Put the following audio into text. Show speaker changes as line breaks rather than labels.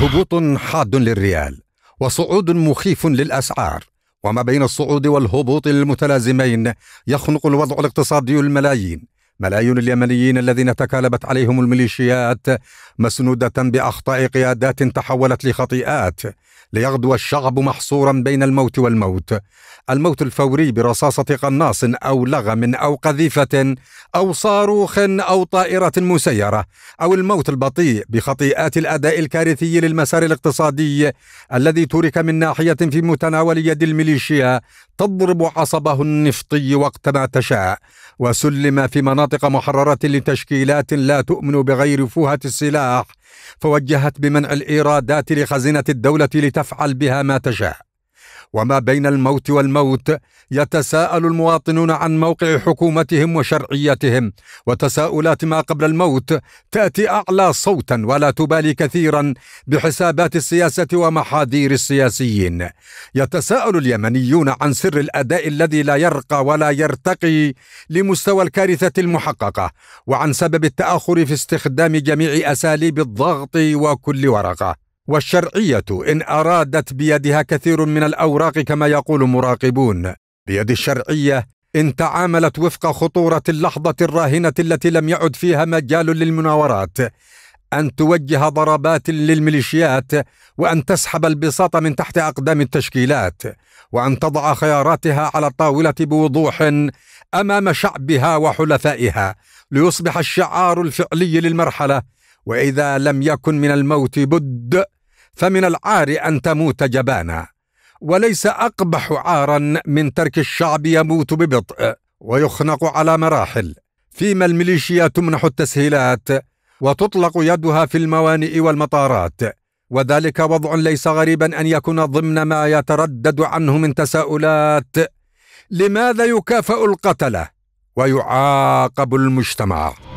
هبوط حاد للريال وصعود مخيف للاسعار وما بين الصعود والهبوط المتلازمين يخنق الوضع الاقتصادي الملايين ملايين اليمنيين الذين تكالبت عليهم الميليشيات مسنوده باخطاء قيادات تحولت لخطيئات ليغدو الشعب محصورا بين الموت والموت الموت الفوري برصاصة قناص أو لغم أو قذيفة أو صاروخ أو طائرة مسيرة أو الموت البطيء بخطيئات الأداء الكارثي للمسار الاقتصادي الذي ترك من ناحية في متناول يد الميليشيا تضرب عصبه النفطي وقتما تشاء وسلم في مناطق محررة لتشكيلات لا تؤمن بغير فوهة السلاح فوجهت بمنع الايرادات لخزينه الدوله لتفعل بها ما تشاء وما بين الموت والموت يتساءل المواطنون عن موقع حكومتهم وشرعيتهم وتساؤلات ما قبل الموت تاتي اعلى صوتا ولا تبالي كثيرا بحسابات السياسه ومحاذير السياسيين يتساءل اليمنيون عن سر الاداء الذي لا يرقى ولا يرتقي لمستوى الكارثه المحققه وعن سبب التاخر في استخدام جميع اساليب الضغط وكل ورقه والشرعيه ان ارادت بيدها كثير من الاوراق كما يقول مراقبون بيد الشرعيه ان تعاملت وفق خطوره اللحظه الراهنه التي لم يعد فيها مجال للمناورات ان توجه ضربات للميليشيات وان تسحب البساط من تحت اقدام التشكيلات وان تضع خياراتها على الطاوله بوضوح امام شعبها وحلفائها ليصبح الشعار الفعلي للمرحله واذا لم يكن من الموت بد فمن العار ان تموت جبانا وليس اقبح عارا من ترك الشعب يموت ببطء ويخنق على مراحل فيما الميليشيا تمنح التسهيلات وتطلق يدها في الموانئ والمطارات وذلك وضع ليس غريبا ان يكون ضمن ما يتردد عنه من تساؤلات لماذا يكافأ القتله ويعاقب المجتمع